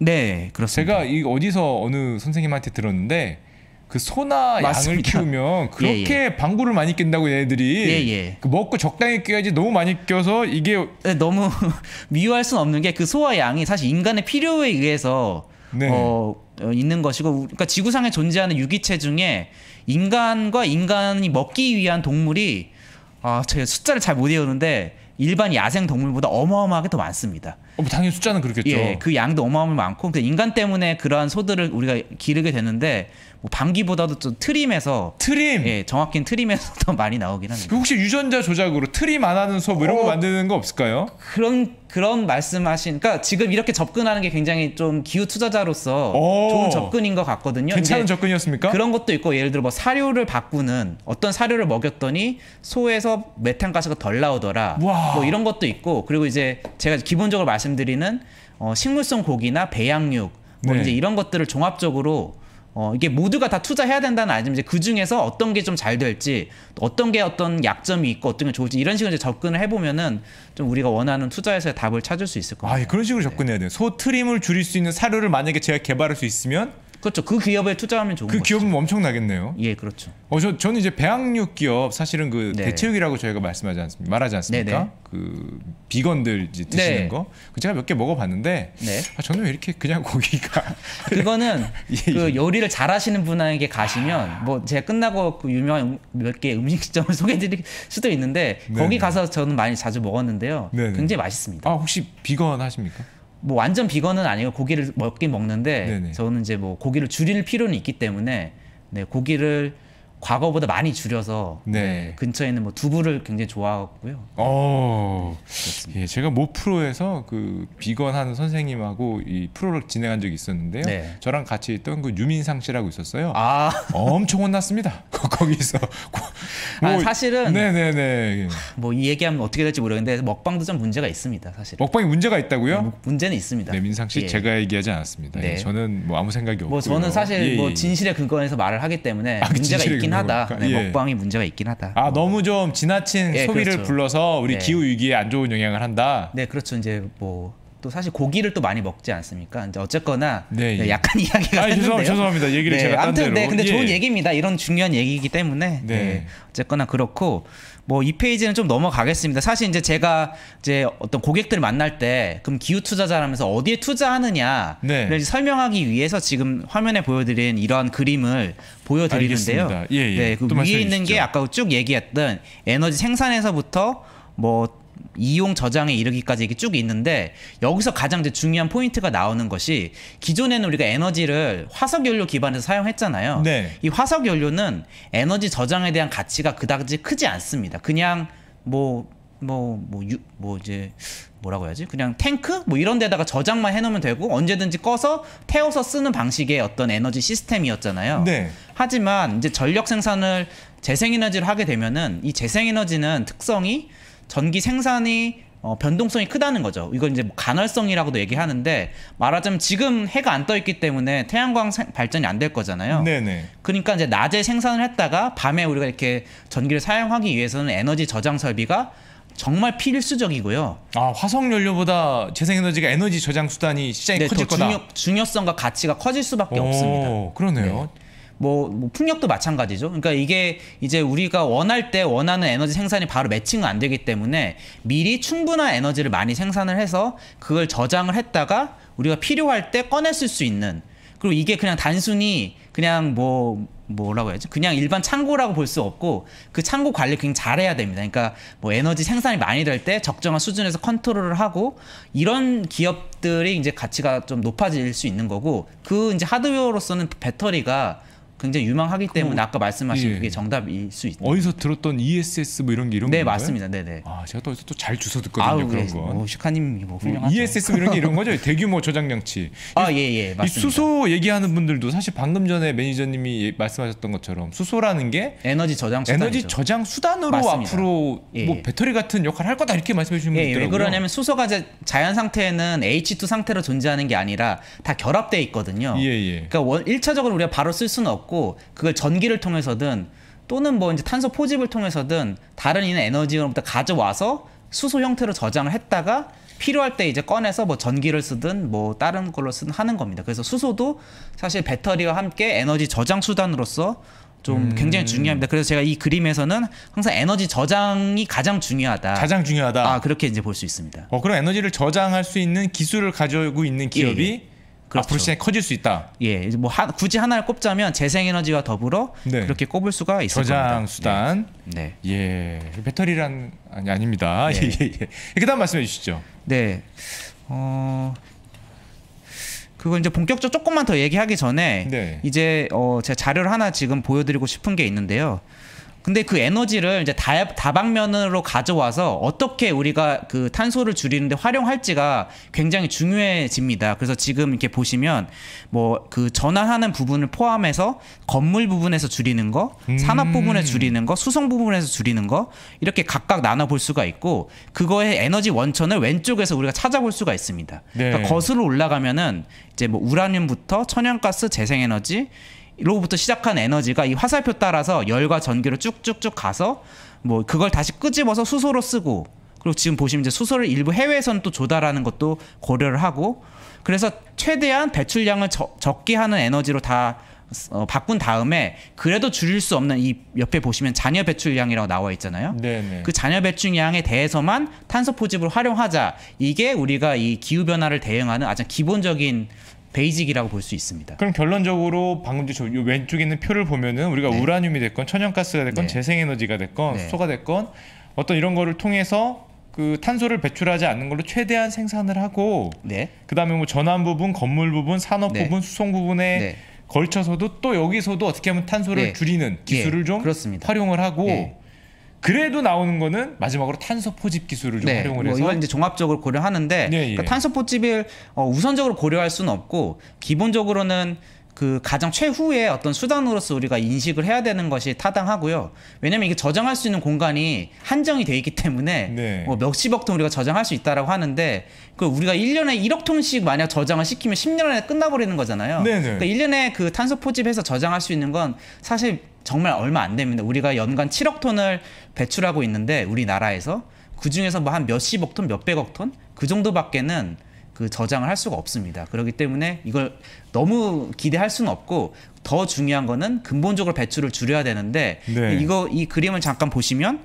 네 그렇습니다. 제가 이 어디서 어느 선생님한테 들었는데 그 소나 맞습니다. 양을 키우면 예, 그렇게 예, 예. 방구를 많이 낀다고 얘네들이 예, 예. 그 먹고 적당히 끼야지 너무 많이 껴서 이게 네, 너무 미워할 수는 없는 게 그 소와 양이 사실 인간의 필요에 의해서 네. 어, 어, 있는 것이고 그러니까 지구상에 존재하는 유기체 중에 인간과 인간이 먹기 위한 동물이 아, 제가 숫자를 잘 못 외우는데 일반 야생 동물보다 어마어마하게 더 많습니다. 어, 뭐 당연히 숫자는 그렇겠죠. 예, 그 양도 어마어마 많고 그 인간 때문에 그러한 소들을 우리가 기르게 되는데 뭐 방귀보다도 좀 트림에서 트림 예, 정확히 는 트림에서 더 많이 나오긴 합니다. 혹시 유전자 조작으로 트림 안 하는 소 뭐 이런 어, 거 만드는 거 없을까요? 그런 그런 말씀하신 그러니까 지금 이렇게 접근하는 게 굉장히 좀 기후 투자자로서 오, 어. 좋은 접근인 것 같거든요. 괜찮은 접근이었습니까? 그런 것도 있고 예를 들어 뭐 사료를 바꾸는 어떤 사료를 먹였더니 소에서 메탄가스가 덜 나오더라. 와. 뭐 이런 것도 있고 그리고 이제 제가 기본적으로 말씀 말씀드리는 어, 식물성 고기나 배양육 뭐 네. 이제 이런 것들을 종합적으로 어, 이게 모두가 다 투자해야 된다는 아니지 이제 그 중에서 어떤 게 좀 잘 될지 어떤 게 어떤 약점이 있고 어떤 게 좋을지 이런 식으로 이제 접근을 해보면은 좀 우리가 원하는 투자에서의 답을 찾을 수 있을 것 겁니다. 아, 예, 그런 식으로 네. 접근해야 돼요. 소 트림을 줄일 수 있는 사료를 만약에 제가 개발할 수 있으면 그렇죠. 그 기업에 투자하면 좋은 그 거죠. 기업은 엄청나겠네요. 예, 그렇죠. 어, 저, 저는 이제 배양육 기업 사실은 그 네. 대체육이라고 저희가 말씀하지 않습니까? 말하지 않습니까? 네네. 네. 그 비건들 이제 드시는 네. 거. 그 제가 몇 개 먹어봤는데 네. 아, 저는 왜 이렇게 그냥 고기가 그거는 예, 예, 그 요리를 잘하시는 분에게 가시면 뭐 제가 끝나고 그 유명한 음, 몇개 음식점을 소개해드릴 수도 있는데 네, 거기 네. 가서 저는 많이 자주 먹었는데요. 네네. 굉장히 맛있습니다. 아 혹시 비건 하십니까? 뭐 완전 비건은 아니고 고기를 먹긴 먹는데 네네. 저는 이제 뭐 고기를 줄일 필요는 있기 때문에 네 고기를 과거보다 많이 줄여서 네. 근처에 있는 뭐 두부를 굉장히 좋아하고요. 어, 예, 제가 모 프로에서 그 비건 하는 선생님하고 이 프로를 진행한 적이 있었는데요. 네. 저랑 같이 있던 그 유민상 씨라고 있었어요. 아, 엄청 혼났습니다. 거기서 아, 뭐, 아, 사실은 네네네. 예. 뭐이 얘기하면 어떻게 될지 모르겠는데 먹방도 좀 문제가 있습니다. 사실. 먹방이 문제가 있다고요? 네, 뭐 문제는 있습니다. 네, 민상 씨 예. 제가 얘기하지 않았습니다. 예, 네. 저는 뭐 아무 생각이 뭐 없고요. 저는 사실 예, 뭐 예. 뭐 진실의 근거에서 말을 하기 때문에 아, 그 문제가 있긴 있긴 하다. 네, 예. 먹방이 문제가 있긴 하다. 아 너무 좀 지나친 예, 소비를 그렇죠. 불러서 우리 네. 기후 위기에 안 좋은 영향을 한다. 네, 그렇죠. 이제 뭐. 또 사실 고기를 또 많이 먹지 않습니까? 이제 어쨌거나 네, 네, 예. 약간 이야기가 아니, 죄송합, 니다 죄송합니다. 얘기를 네, 제가 딴 아무튼 네, 근데 좋은 예. 얘기입니다. 이런 중요한 얘기이기 때문에 네. 네 어쨌거나 그렇고 뭐이 페이지는 좀 넘어가겠습니다. 사실 이제 제가 이제 어떤 고객들 을 만날 때 그럼 기후 투자자라면서 어디에 투자하느냐를 네. 설명하기 위해서 지금 화면에 보여드린 이러한 그림을 보여드리는데요. 예, 예. 네, 그 위에 있는 게 아까 쭉 얘기했던 에너지 생산에서부터 뭐 이용 저장에 이르기까지 이게 쭉 있는데 여기서 가장 이제 중요한 포인트가 나오는 것이 기존에는 우리가 에너지를 화석 연료 기반에서 사용했잖아요. 네. 이 화석 연료는 에너지 저장에 대한 가치가 그다지 크지 않습니다. 그냥 뭐 뭐 뭐뭐 뭐, 뭐, 뭐 이제 뭐라고 해야지 그냥 탱크 뭐 이런 데다가 저장만 해놓으면 되고 언제든지 꺼서 태워서 쓰는 방식의 어떤 에너지 시스템이었잖아요. 네. 하지만 이제 전력 생산을 재생에너지를 하게 되면은 이 재생에너지는 특성이 전기 생산이 어, 변동성이 크다는 거죠. 이건 이제 뭐 간헐성이라고도 얘기하는데 말하자면 지금 해가 안 떠 있기 때문에 태양광 생, 발전이 안 될 거잖아요. 네네. 그러니까 이제 낮에 생산을 했다가 밤에 우리가 이렇게 전기를 사용하기 위해서는 에너지 저장 설비가 정말 필수적이고요. 아 화석 연료보다 재생에너지가 에너지 저장 수단이 시장이 네, 커질 거다. 중요, 중요성과 가치가 커질 수밖에 오, 없습니다. 그러네요. 네. 뭐, 뭐, 풍력도 마찬가지죠. 그러니까 이게 이제 우리가 원할 때 원하는 에너지 생산이 바로 매칭은 안 되기 때문에 미리 충분한 에너지를 많이 생산을 해서 그걸 저장을 했다가 우리가 필요할 때 꺼내 쓸 수 있는 그리고 이게 그냥 단순히 그냥 뭐 뭐라고 해야지 그냥 일반 창고라고 볼 수 없고 그 창고 관리 굉장히 잘해야 됩니다. 그러니까 뭐 에너지 생산이 많이 될 때 적정한 수준에서 컨트롤을 하고 이런 기업들이 이제 가치가 좀 높아질 수 있는 거고 그 이제 하드웨어로서는 배터리가 굉장히 유망하기 때문에 아까 말씀하신 예. 그게 정답일 수 있다. 어디서 들었던 ESS 뭐 이런 게 이런 네, 건가요? 맞습니다. 네네. 네. 아 제가 또 어디서 또잘 주워 듣거든요 아 그런 예. 건. 뭐 슈카님 뭐 음, 훌륭하죠. ESS 뭐 이런 게 이런 거죠. 대규모 저장 장치. 아 예예 예, 예. 맞습니다. 이 수소 얘기하는 분들도 사실 방금 전에 매니저님이 예, 말씀하셨던 것처럼 수소라는 게 에너지 저장 수단이죠. 에너지 저장 수단으로 맞습니다. 앞으로 예, 뭐 배터리 같은 역할을 할 거다 이렇게 말씀해 주신 분들 있더라고요. 왜 그러냐면 수소가 자연 상태에는 H2 상태로 존재하는 게 아니라 다 결합돼 있거든요. 예예. 그러니까 원, 일차적으로 우리가 바로 쓸 수는 없고 얻고 그걸 전기를 통해서든 또는 뭐 이제 탄소 포집을 통해서든 다른 이는 에너지로부터 가져와서 수소 형태로 저장을 했다가 필요할 때 이제 꺼내서 뭐 전기를 쓰든 뭐 다른 걸로 쓰든 하는 겁니다. 그래서 수소도 사실 배터리와 함께 에너지 저장 수단으로서 좀 음. 굉장히 중요합니다. 그래서 제가 이 그림에서는 항상 에너지 저장이 가장 중요하다. 가장 중요하다. 아 그렇게 이제 볼 수 있습니다. 어 그럼 에너지를 저장할 수 있는 기술을 가지고 있는 기업이 예, 예. 그렇죠. 앞으로 시장이 커질 수 있다. 예, 이제 뭐 하, 굳이 하나를 꼽자면 재생에너지와 더불어 네. 그렇게 꼽을 수가 있을 저장 겁니다. 저장 수단. 네. 네. 예, 배터리란 아니 아닙니다. 네. 예, 예, 예. 그다음 말씀해 주시죠. 네. 어. 그걸 이제 본격적 으로 조금만 더 얘기하기 전에 네. 이제 어제 자료를 하나 지금 보여드리고 싶은 게 있는데요. 근데 그 에너지를 이제 다, 다방면으로 가져와서 어떻게 우리가 그 탄소를 줄이는데 활용할지가 굉장히 중요해집니다. 그래서 지금 이렇게 보시면 뭐 그 전환하는 부분을 포함해서 건물 부분에서 줄이는 거, 음. 산업 부분에 줄이는 거, 수송 부분에서 줄이는 거 이렇게 각각 나눠 볼 수가 있고 그거의 에너지 원천을 왼쪽에서 우리가 찾아볼 수가 있습니다. 네. 그러니까 거슬러 올라가면은 이제 뭐 우라늄부터 천연가스, 재생에너지 로부터 시작한 에너지가 이 화살표 따라서 열과 전기로 쭉쭉쭉 가서 뭐 그걸 다시 끄집어서 수소로 쓰고 그리고 지금 보시면 이제 수소를 일부 해외에서는 또 조달하는 것도 고려를 하고 그래서 최대한 배출량을 저, 적게 하는 에너지로 다 어, 바꾼 다음에 그래도 줄일 수 없는 이 옆에 보시면 잔여 배출량이라고 나와 있잖아요. 네네. 그 잔여 배출량에 대해서만 탄소 포집을 활용하자. 이게 우리가 이 기후 변화를 대응하는 아주 기본적인 베이직이라고 볼 수 있습니다. 그럼 결론적으로 방금 저 왼쪽에 있는 표를 보면은 우리가 네. 우라늄이 됐건 천연가스가 됐건 네. 재생에너지가 됐건 네. 수소가 됐건 어떤 이런 거를 통해서 그 탄소를 배출하지 않는 걸로 최대한 생산을 하고 네. 그다음에 뭐 전환 부분, 건물 부분, 산업 네. 부분, 수송 부분에 네. 걸쳐서도 또 여기서도 어떻게 하면 탄소를 예. 줄이는 예. 기술을 좀 그렇습니다. 활용을 하고 예. 그래도 나오는 거는 마지막으로 탄소 포집 기술을 좀 네, 활용을 뭐 해서 이걸 이제 종합적으로 고려하는데 네, 예. 그러니까 예. 탄소 포집을 어, 우선적으로 고려할 수는 없고 기본적으로는 그 가장 최후의 어떤 수단으로서 우리가 인식을 해야 되는 것이 타당하고요. 왜냐면 이게 저장할 수 있는 공간이 한정이 돼 있기 때문에 네. 뭐 몇십억 통 우리가 저장할 수 있다라고 하는데 그 우리가 1년에 1억 통씩 만약 저장을 시키면 10년 안에 끝나버리는 거잖아요. 네, 네. 그러니까 1년에 그 탄소 포집해서 저장할 수 있는 건 사실 정말 얼마 안 됩니다. 우리가 연간 7억 톤을 배출하고 있는데 우리나라에서 그 중에서 뭐 한 몇십억 톤, 몇백억 톤 그 정도밖에는 그 저장을 할 수가 없습니다. 그렇기 때문에 이걸 너무 기대할 수는 없고 더 중요한 거는 근본적으로 배출을 줄여야 되는데 네. 이거 이 그림을 잠깐 보시면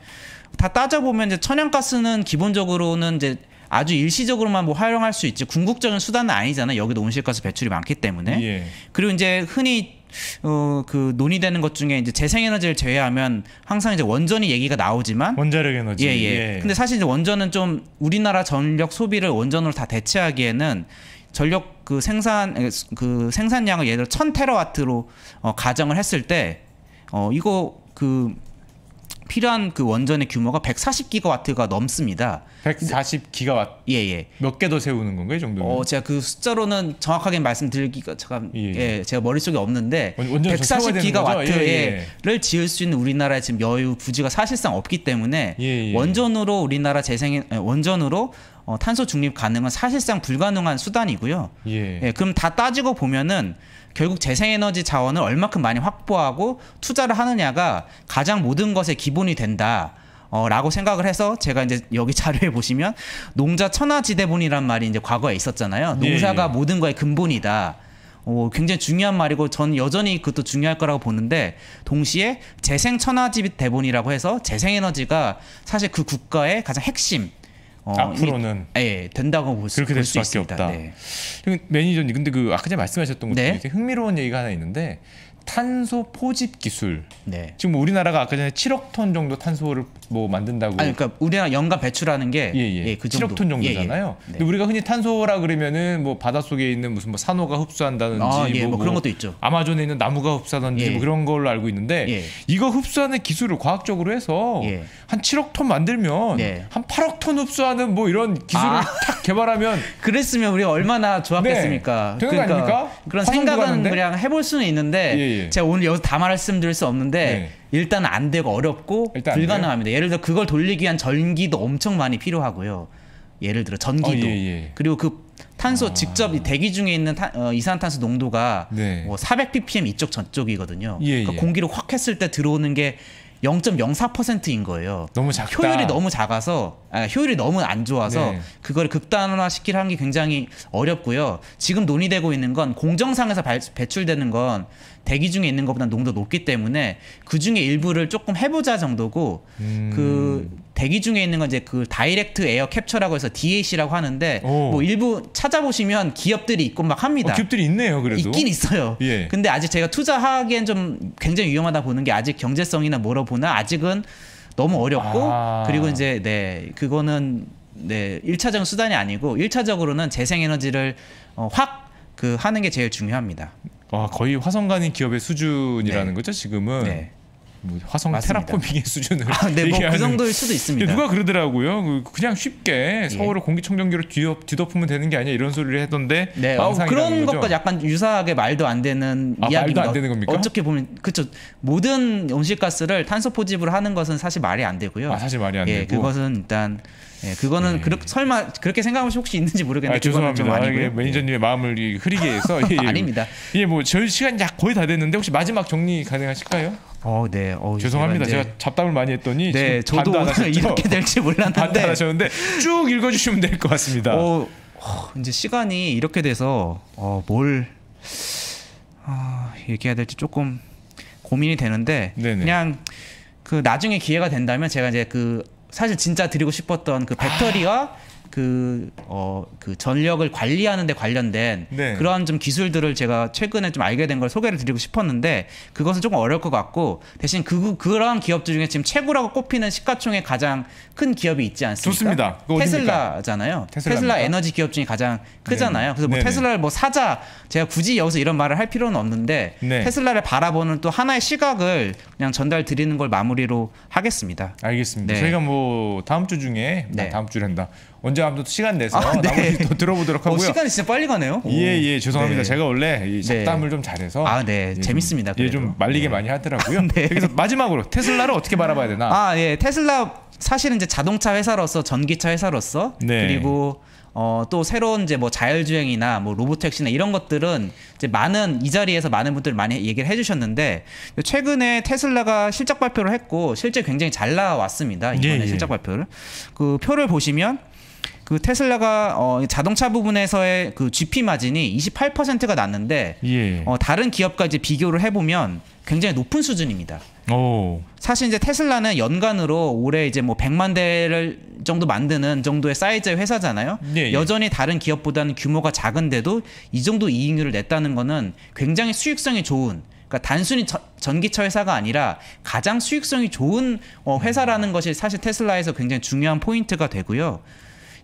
다 따져 보면 이제 천연가스는 기본적으로는 이제 아주 일시적으로만 뭐 활용할 수 있지 궁극적인 수단은 아니잖아요. 여기도 온실가스 배출이 많기 때문에 예. 그리고 이제 흔히 어, 그 논의되는 것 중에 이제 재생에너지를 제외하면 항상 이제 원전이 얘기가 나오지만 원자력 에너지. 예, 예. 예. 근데 사실 이제 원전은 좀 우리나라 전력 소비를 원전으로 다 대체하기에는 전력 그 생산 그 생산량을 예를 들어 1000테라와트로 어, 가정을 했을 때 어, 이거 그 필요한 그 원전의 규모가 140기가와트가 넘습니다. 140기가와트. 예, 예. 몇 개 더 세우는 건가요, 정도? 어, 제가 그 숫자로는 정확하게 말씀드리기가 잠깐 예, 예, 예 제가 머릿속에 없는데 140기가와트를 예, 예. 지을 수 있는 우리나라의 지금 여유 부지가 사실상 없기 때문에 예, 예, 원전으로 우리나라 재생 원전으로 어, 탄소 중립 가능은 사실상 불가능한 수단이고요. 예. 그럼 다 따지고 보면은 결국 재생에너지 자원을 얼마큼 많이 확보하고 투자를 하느냐가 가장 모든 것의 기본이 된다. 어, 라고 생각을 해서 제가 이제 여기 자료에 보시면 농자 천하지대본이란 말이 이제 과거에 있었잖아요. 예, 농사가 예. 모든 거의 근본이다. 어, 굉장히 중요한 말이고 전 여전히 그것도 중요할 거라고 보는데 동시에 재생 천하지 대본이라고 해서 재생에너지가 사실 그 국가의 가장 핵심 어, 앞으로는 아, 예, 예 된다고 그렇게 될 수밖에 있습니다. 없다. 네. 매니저님 근데 그 아까 전에 말씀하셨던 것 중에 네? 흥미로운 얘기가 하나 있는데 탄소 포집 기술. 네. 지금 뭐 우리나라가 아까 전에 7억 톤 정도 탄소를 뭐 만든다고. 아니, 그러니까 우리나라 연간 배출하는 게 예, 예. 예, 그 정도. 7억 톤 정도잖아요. 예, 예. 네. 근데 우리가 흔히 탄소라 그러면은 뭐 바닷속에 있는 무슨 뭐 산호가 흡수한다든지 아, 예, 뭐, 뭐, 뭐, 그런 것도 있죠. 아마존에 있는 나무가 흡수하든지 예. 뭐 그런 걸로 알고 있는데 예. 이거 흡수하는 기술을 과학적으로 해서 한 7억 톤 만들면 네. 한 8억 톤 흡수하는 뭐 이런 기술을 아. 탁 개발하면 그랬으면 우리가 얼마나 좋았겠습니까? 네. 그러니까 아닙니까? 그런 생각은 가는데? 그냥 해볼 수는 있는데 예. 제가 오늘 여기서 다 말씀드릴 수 없는데 예. 일단 안 되고 어렵고 일단 불가능합니다. 예를 들어 그걸 돌리기 위한 전기도 엄청 많이 필요하고요. 예를 들어 전기도 어, 예, 예. 그리고 그 탄소 아... 직접 대기 중에 있는 타, 어, 이산탄소 농도가 네. 뭐 400ppm 이쪽 저쪽이거든요. 그러니까 공기로 확 했을 때 들어오는 게 0.04%인 거예요. 너무 작다. 효율이 너무 작아서 아, 효율이 너무 안 좋아서 네. 그걸 극단화 시킬 하는 게 굉장히 어렵고요. 지금 논의되고 있는 건 공정상에서 발, 배출되는 건 대기 중에 있는 것보다 농도 높기 때문에 그 중에 일부를 조금 해보자 정도고 음... 그 대기 중에 있는 건 이제 그 다이렉트 에어 캡처라고 해서 DAC라고 하는데 오. 뭐 일부 찾아보시면 기업들이 있고 막 합니다. 어, 기업들이 있네요, 그래도. 있긴 있어요. 예. 근데 아직 제가 투자하기엔 좀 굉장히 위험하다 보는 게 아직 경제성이나 뭐라 보나 아직은 너무 어렵고 아. 그리고 이제 네 그거는 네일차적 수단이 아니고 일차적으로는 재생에너지를 어, 확그 하는 게 제일 중요합니다. 와 아, 거의 화성 가는 기업의 수준이라는 네. 거죠 지금은. 네. 뭐 화성 맞습니다. 테라포밍의 수준을 아, 네, 뭐그 정도일 수도 있습니다. 누가 그러더라고요. 그, 그냥 쉽게 예. 서울을 예. 공기청정기로 뒤엎, 뒤덮으면 되는 게 아니야 이런 소리를 했던데 네, 어, 그런 것과 약간 유사하게 말도 안 되는 아, 이야기입 말도 안 되는 겁니까? 어떻게 보면 그쵸 모든 온실가스를 탄소 포집으로 하는 것은 사실 말이 안 되고요. 아, 사실 말이 안 예, 되고. 그것은 일단 예, 그거는 예. 그렇, 설마 그렇게 생각하시 혹시 있는지 모르겠는데 아, 죄송합니다. 아, 예, 매니저님의 마음을 흐리게 해서 예, 예, 아닙니다. 예, 뭐 저희 시간 약 거의 다 됐는데 혹시 마지막 정리 가능하실까요? 어, 네. 어, 죄송합니다. 제가, 잡담을 많이 했더니 네, 저도 오늘 이렇게 될지 몰랐는데 하셨는데쭉 읽어주시면 될 것 같습니다. 어, 어, 이제 시간이 이렇게 돼서 어, 뭘 어, 얘기해야 될지 조금 고민이 되는데 네네. 그냥 그 나중에 기회가 된다면 제가 이제 그 사실 진짜 드리고 싶었던 그 아. 배터리와 아. 그, 어, 그 전력을 관리하는 데 관련된 네. 그런좀 기술들을 제가 최근에 좀 알게 된 걸 소개를 드리고 싶었는데 그것은 조금 어려울 것 같고 대신 그, 그, 그러한 기업들 중에 지금 최고라고 꼽히는 시가총액 가장 큰 기업이 있지 않습니까? 좋습니다. 테슬라잖아요. 테슬라입니까? 테슬라 에너지 기업 중에 가장 크잖아요. 네. 그래서 뭐 네, 네. 테슬라를 뭐 사자 제가 굳이 여기서 이런 말을 할 필요는 없는데 네. 테슬라를 바라보는 또 하나의 시각을 그냥 전달 드리는 걸 마무리로 하겠습니다. 알겠습니다. 네. 저희가 뭐 다음 주 중에 네. 다음 주란다. 언제 한번 시간 내서 아, 네. 나머지 또 들어보도록 어, 하고요. 어, 시간이 진짜 빨리 가네요. 예예 예, 예 죄송합니다. 네. 제가 원래 이 네. 잡담을 좀 잘해서 아네 예, 재밌습니다. 예좀 말리게 네. 많이 하더라고요. 네. 그래서 마지막으로 테슬라를 어떻게 바라봐야 되나? 아예 테슬라 사실은 이제 자동차 회사로서 전기차 회사로서 그리고 어, 또 새로운 이제 뭐 자율주행이나 뭐 로보택시나 이런 것들은 이제 많은 이 자리에서 많은 분들 많이 얘기를 해주셨는데 최근에 테슬라가 실적 발표를 했고 실제 굉장히 잘 나왔습니다 이번에 예, 예. 실적 발표를 그 표를 보시면 그 테슬라가 어, 자동차 부분에서의 그 GP 마진이 28%가 났는데 예. 어, 다른 기업과 이제 비교를 해보면 굉장히 높은 수준입니다. 오. 사실 이제 테슬라는 연간으로 올해 이제 뭐 100만 대를 정도 만드는 정도의 사이즈의 회사잖아요. 예, 예. 여전히 다른 기업보다는 규모가 작은데도 이 정도 이익률을 냈다는 거는 굉장히 수익성이 좋은 그러니까 단순히 저, 전기차 회사가 아니라 가장 수익성이 좋은 어, 회사라는 것이 사실 테슬라에서 굉장히 중요한 포인트가 되고요.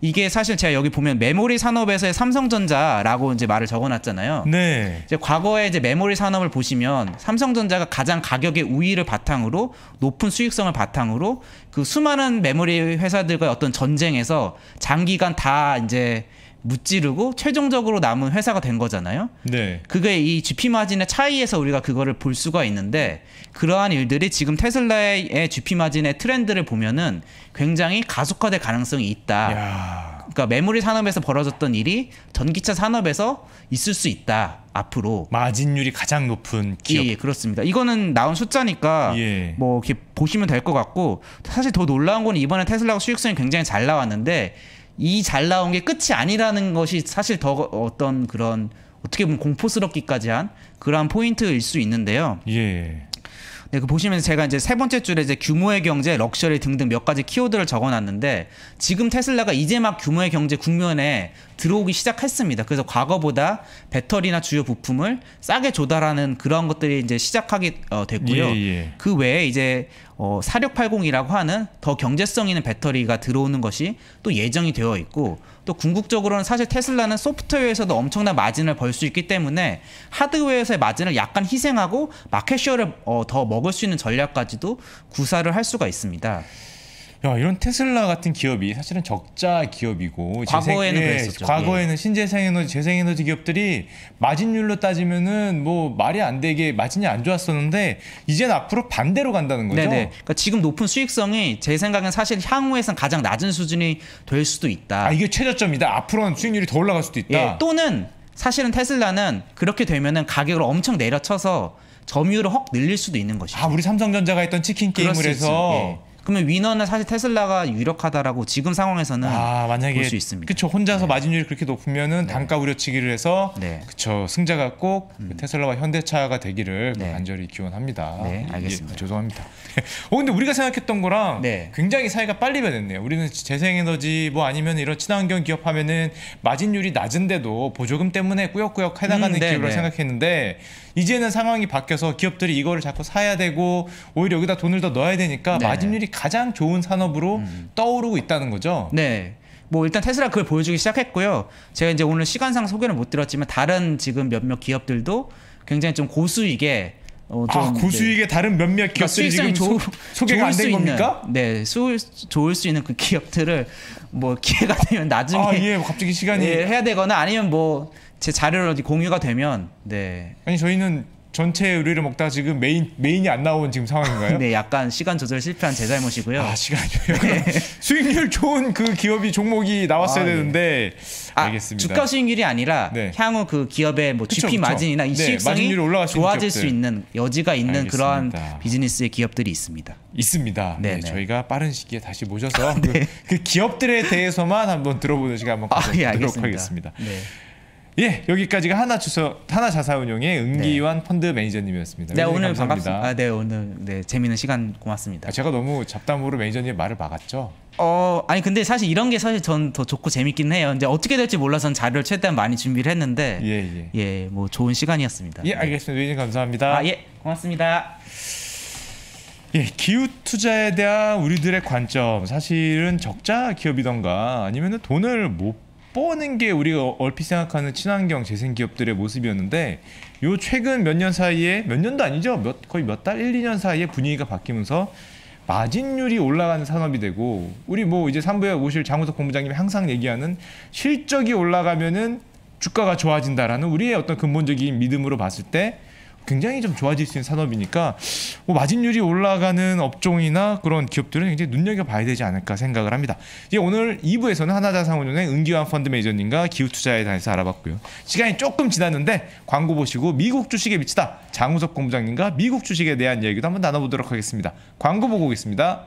이게 사실 제가 여기 보면 메모리 산업에서의 삼성전자라고 이제 말을 적어놨잖아요. 네. 이제 과거에 이제 메모리 산업을 보시면 삼성전자가 가장 가격의 우위를 바탕으로 높은 수익성을 바탕으로 그 수많은 메모리 회사들과의 어떤 전쟁에서 장기간 다 이제 무찌르고 최종적으로 남은 회사가 된 거잖아요. 네. 그게 이 GP 마진의 차이에서 우리가 그거를 볼 수가 있는데 그러한 일들이 지금 테슬라의 GP 마진의 트렌드를 보면은 굉장히 가속화될 가능성이 있다. 야. 그러니까 메모리 산업에서 벌어졌던 일이 전기차 산업에서 있을 수 있다. 앞으로 마진율이 가장 높은 기업. 예, 예 그렇습니다. 이거는 나온 숫자니까 예. 뭐 이렇게 보시면 될 것 같고 사실 더 놀라운 건 이번에 테슬라가 수익성이 굉장히 잘 나왔는데 이잘 나온 게 끝이 아니라는 것이 사실 더 어떤 그런 어떻게 보면 공포스럽기까지 한 그러한 포인트일 수 있는데요. 예. 네, 그 보시면 제가 이제 세 번째 줄에 이제 규모의 경제, 럭셔리 등등 몇 가지 키워드를 적어놨는데 지금 테슬라가 이제 막 규모의 경제 국면에 들어오기 시작했습니다. 그래서 과거보다 배터리나 주요 부품을 싸게 조달하는 그런 것들이 이제 시작하게 어, 됐고요. 예, 예. 그 외에 이제 어, 4680이라고 하는 더 경제성 있는 배터리가 들어오는 것이 또 예정이 되어 있고 또 궁극적으로는 사실 테슬라는 소프트웨어에서도 엄청난 마진을 벌 수 있기 때문에 하드웨어에서의 마진을 약간 희생하고 마켓쉐어를 어, 더 먹을 수 있는 전략까지도 구사를 할 수가 있습니다. 야 이런 테슬라 같은 기업이 사실은 적자 기업이고 과거에는 재생, 예, 그랬었죠. 과거에는 예. 신재생에너지, 재생에너지 기업들이 마진율로 따지면은 뭐 말이 안 되게 마진이 안 좋았었는데 이제는 앞으로 반대로 간다는 거죠. 네네. 그러니까 지금 높은 수익성이 제 생각엔 사실 향후에선 가장 낮은 수준이 될 수도 있다. 아 이게 최저점이다. 앞으로는 수익률이 더 올라갈 수도 있다. 예. 또는 사실은 테슬라는 그렇게 되면은 가격을 엄청 내려쳐서 점유율을 확 늘릴 수도 있는 것이죠. 아 우리 삼성전자가 했던 치킨 게임을 해서. 예. 그러면 위너는 사실 테슬라가 유력하다라고 지금 상황에서는 아, 볼수 있습니다. 그쵸 혼자서 네. 마진율이 그렇게 높으면은 네. 단가 우려치기를 해서 네. 그쵸 승자가 꼭 그 음. 테슬라와 현대차가 되기를 네. 간절히 기원합니다. 네, 예, 알겠습니다. 예, 죄송합니다. 어 근데 우리가 생각했던 거랑 네. 굉장히 사이가 빨리 변했네요. 우리는 재생에너지 뭐 아니면 이런 친환경 기업 하면은 마진율이 낮은데도 보조금 때문에 꾸역꾸역 음, 해나가는 음, 네, 기업을 이라 생각했는데 이제는 상황이 바뀌어서 기업들이 이거를 자꾸 사야 되고 오히려 여기다 돈을 더 넣어야 되니까 네. 마진율이 가장 좋은 산업으로 음. 떠오르고 있다는 거죠. 네. 뭐 일단 테슬라 그걸 보여주기 시작했고요. 제가 이제 오늘 시간상 소개를못 드렸지만 다른 지금 몇몇 기업들도 굉장히 좀 고수익에 어, 아, 고수익에 다른 몇몇 그러니까 기업들이 지금 조, 소, 개가 안 된 겁니까? 네, 수, 좋을 수 있는 그 기업들을 뭐 기회가 되면 나중에 아, 예, 갑자기 시간이 예, 해야 되거나 아니면 뭐제 자료를 어디 공유가 되면 네. 아니 저희는 전체 의뢰를 먹다 지금 메인 메인이 안 나온 지금 상황인가요? 네, 약간 시간 조절 실패한 제 잘못이고요. 아 시간이요. 네. 수익률 좋은 그 기업이 종목이 나왔어야 아, 네. 되는데 아, 알겠습니다. 주가 수익률이 아니라 네. 향후 그 기업의 뭐 그쵸, GP 그쵸. 마진이나 이 네, 수익성이 좋아질 기업들. 수 있는 네. 여지가 있는 알겠습니다. 그러한 비즈니스의 기업들이 있습니다. 있습니다. 네, 저희가 빠른 시기에 다시 모셔서 그, 그, 기업들에 대해서만 한번 들어보는 시간 한번 가져보도록 아, 예, 하겠습니다. 네. 예, 여기까지가 하나 주소 하나 자사운용의 은기환 네. 펀드 매니저님이었습니다. 네, 오늘 반갑습니다. 반갑... 아, 네, 오늘 네, 재미있는 시간 고맙습니다. 아, 제가 너무 잡담으로 매니저님 말을 막았죠. 어, 아니 근데 사실 이런 게 사실 전 더 좋고 재밌긴 해요. 이제 어떻게 될지 몰라서 자료를 최대한 많이 준비를 했는데 예, 예. 예, 뭐 좋은 시간이었습니다. 예, 알겠습니다. 매니저님 감사합니다. 아, 예. 고맙습니다. 예, 기후 투자에 대한 우리들의 관점 사실은 적자 기업이던가 아니면은 돈을 못 뻔한 게 우리가 얼핏 생각하는 친환경 재생 기업들의 모습이었는데 요 최근 몇 년 사이에 몇 년도 아니죠 몇, 거의 몇달 1, 2년 사이에 분위기가 바뀌면서 마진율이 올라가는 산업이 되고 우리 뭐 이제 삼부에 오실 장우석 본부장님이 항상 얘기하는 실적이 올라가면은 주가가 좋아진다라는 우리의 어떤 근본적인 믿음으로 봤을 때 굉장히 좀 좋아질 수 있는 산업이니까 뭐 마진율이 올라가는 업종이나 그런 기업들은 굉장히 눈여겨봐야 되지 않을까 생각을 합니다. 이제 오늘 2부에서는 하나자산운용의 은기환 펀드 매니저님과 기후투자에 대해서 알아봤고요. 시간이 조금 지났는데 광고 보시고 미국 주식에 미치다 장우석 본부장님과 미국 주식에 대한 얘기도 한번 나눠보도록 하겠습니다. 광고 보고 오겠습니다.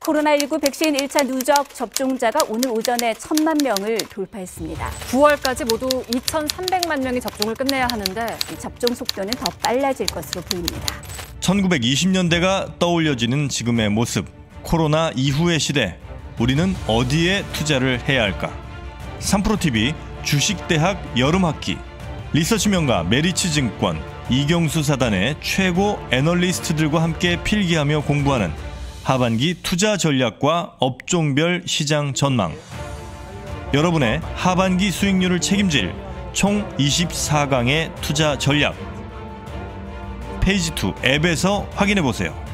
코로나19 백신 1차 누적 접종자가 오늘 오전에 1천만 명을 돌파했습니다. 9월까지 모두 2,300만 명이 접종을 끝내야 하는데 이 접종 속도는 더 빨라질 것으로 보입니다. 1920년대가 떠올려지는 지금의 모습. 코로나 이후의 시대. 우리는 어디에 투자를 해야 할까? 3프로TV 주식대학 여름학기 리서치명가 메리츠증권 이경수 사단의 최고 애널리스트들과 함께 필기하며 공부하는 하반기 투자 전략과 업종별 시장 전망. 여러분의 하반기 수익률을 책임질 총 24강의 투자 전략. 페이지 2 앱에서 확인해 보세요.